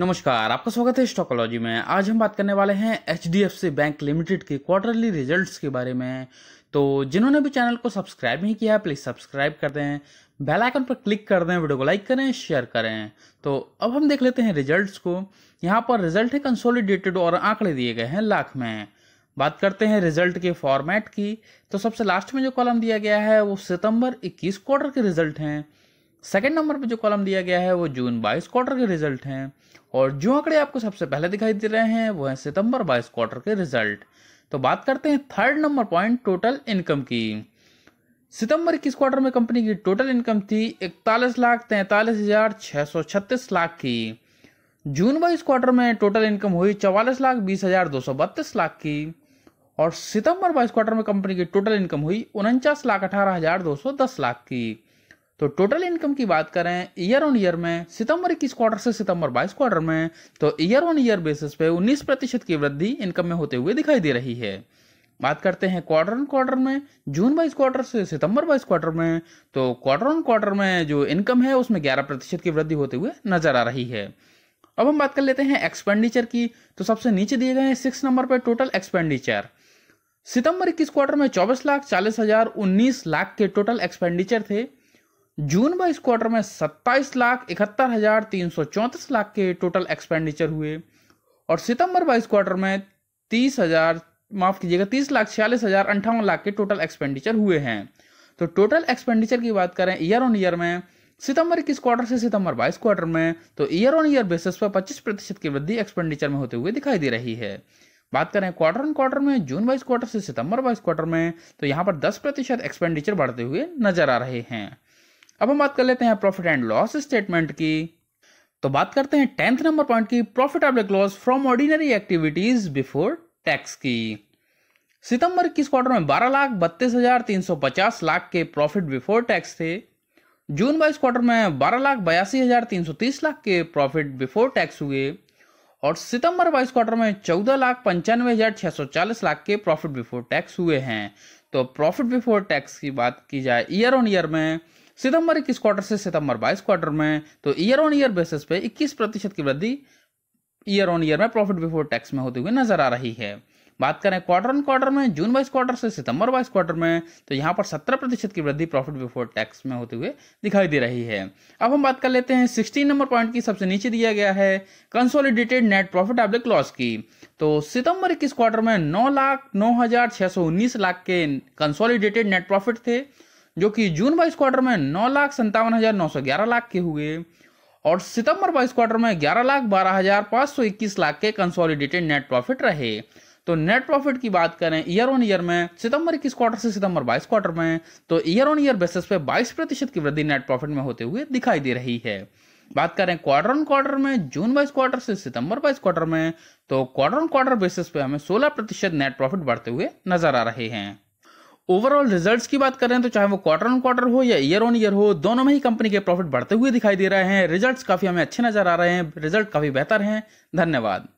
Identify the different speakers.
Speaker 1: नमस्कार आपका स्वागत है स्टॉकोलॉजी में आज हम बात करने वाले हैं H D F C bank limited के क्वार्टरली रिजल्ट्स के बारे में तो जिन्होंने भी चैनल को सब्सक्राइब नहीं किया है प्लीज़ सब्सक्राइब कर दें बेल आइकन पर क्लिक कर दें वीडियो को लाइक करें शेयर करें तो अब हम देख लेते हैं रिजल्ट्स को यहाँ पर रिजल्ट है कंसोलिडेटेड और आंकड़े दिए गए हैं लाख में बात करते हैं रिजल्ट के फॉर्मेट की तो सबसे लास्ट में जो कॉलम दिया गया है वो सितंबर 21 क्वार्टर के रिजल्ट हैं सेकेंड नंबर पर जो कॉलम दिया गया है वो जून बाईस क्वार्टर के रिजल्ट हैं और जो आंकड़े आपको सबसे पहले दिखाई दे रहे हैं वो हैं सितंबर बाईस क्वार्टर के रिजल्ट तो बात करते हैं third number point total income की सितंबर इक्कीस क्वार्टर में कंपनी की टोटल इनकम थी इकतालीस लाख तैंतालीस हज़ार छः सौ छत्तीस लाख की जून बाईस क्वार्टर में टोटल इनकम हुई चवालीस लाख बीस हज़ार दो सौ बत्तीस लाख की और सितंबर बाईस क्वार्टर में कंपनी की टोटल इनकम हुई उनचास लाख अठारह हज़ार दो सौ दस लाख की तो टोटल इनकम की बात करें ईयर ऑन ईयर में सितंबर इक्कीस क्वार्टर से सितंबर बाईस क्वार्टर में तो ईयर ऑन ईयर बेसिस पे 19 प्रतिशत की वृद्धि इनकम में होते हुए दिखाई दे रही है बात करते हैं क्वार्टर ऑन क्वार्टर में जून बाईस क्वार्टर से सितंबर बाईस क्वार्टर में तो क्वार्टर ऑन क्वार्टर में जो इनकम है उसमें ग्यारह प्रतिशत की वृद्धि होते हुए नजर आ रही है अब हम बात कर लेते हैं एक्सपेंडिचर की तो सबसे नीचे दिए गए सिक्स नंबर पर टोटल एक्सपेंडिचर सितंबर इक्कीस क्वार्टर में चौबीस लाख चालीस हजार उन्नीस लाख के टोटल एक्सपेंडिचर थे जून व इस क्वार्टर में सत्ताईस लाख इकहत्तर हजार तीन सौ चौंतीस लाख के टोटल एक्सपेंडिचर हुए और सितंबर व इस क्वार्टर में तीस हजार माफ कीजिएगा तीस लाख छियालीस हजार अंठावन लाख के टोटल एक्सपेंडिचर हुए हैं तो टोटल एक्सपेंडिचर की बात करें ईयर ऑन ईयर में सितंबर इक्कीस क्वार्टर से सितंबर बाईस क्वार्टर में तो ईयर ऑन ईयर बेसिस पर पच्चीस प्रतिशत की वृद्धि एक्सपेंडिचर में होते हुए दिखाई दे रही है बात करें क्वार्टर ऑन क्वार्टर में जून बाईस क्वार्टर से सितंबर बाईस क्वार्टर में तो यहाँ पर दस प्रतिशत एक्सपेंडिचर बढ़ते हुए नजर आ रहे हैं अब हम बात कर लेते हैं प्रॉफिट एंड लॉस स्टेटमेंट की तो बात करते हैं टेंथ नंबर पॉइंट की profit and loss from ordinary activities before tax की सितंबर इक्कीस क्वार्टर में बारह लाख बत्तीस हजार तीन सौ पचास लाख के प्रॉफिट बिफोर टैक्स थे जून बाईस क्वार्टर में बारह लाख बयासी हजार तीन सौ तीस लाख के प्रॉफिट बिफोर टैक्स हुए और सितंबर बाईस क्वार्टर में चौदह लाख पंचानवे हजार छह सौ चालीस लाख के प्रॉफिट बिफोर टैक्स हुए हैं तो प्रॉफिट बिफोर टैक्स की बात की जाए ईयर ऑन ईयर में सितंबर इक्कीस क्वार्टर से सितंबर बाईस क्वार्टर में तो ईयर ऑन ईयर बेसिस पे 21 प्रतिशत की वृद्धि ईयर ऑन ईयर में प्रॉफिट बिफोर टैक्स में होती हुई नजर आ रही है बात करें क्वार्टर ऑन क्वार्टर में जून बाईस क्वार्टर से सितंबर बाईस क्वार्टर में तो यहाँ पर सत्रह प्रतिशत की वृद्धि प्रॉफिट बिफोर टैक्स में होते हुए दिखाई दे रही है अब हम बात कर लेते हैं सिक्सटीन नंबर पॉइंट की सबसे नीचे दिया गया है कंसोलिडेटेड नेट प्रॉफिट एब्लिक लॉस की तो सितंबर इक्कीस क्वार्टर में नौ लाख नौ हजार छह सौ उन्नीस लाख के कंसोलिडेटेड नेट प्रॉफिट थे जो कि जून बाईस क्वार्टर में नौ लाख संतावन हजार नौ सौ ग्यारह लाख के हुए और सितंबर बाईस क्वार्टर में ग्यारह लाख बारह हजार पाँच सौ इक्कीस लाख के कंसोलिडेटेड नेट प्रॉफिट रहे तो नेट प्रॉफिट की बात करें ईयर ऑन ईयर में सितंबर इक्कीस क्वार्टर से सितंबर बाईस क्वार्टर में तो ईयर ऑन ईयर बेसिस पे बाईस प्रतिशत की वृद्धि नेट प्रॉफिट में होते हुए दिखाई दे रही है बात करें क्वार्टर ऑन क्वार्टर में जून बाईस क्वार्टर से सितंबर बाईस क्वार्टर में तो क्वार्टर ऑन क्वार्टर बेसिस पे हमें 16 प्रतिशत नेट प्रॉफिट बढ़ते हुए नजर आ रहे हैं ओवरऑल रिजल्ट्स की बात करें तो चाहे वो क्वार्टर ऑन क्वार्टर हो या ईयर ऑन ईयर हो दोनों में ही कंपनी के प्रॉफिट बढ़ते हुए दिखाई दे रहे हैं रिजल्ट्स काफ़ी हमें अच्छे नजर आ रहे हैं रिजल्ट काफ़ी बेहतर हैं धन्यवाद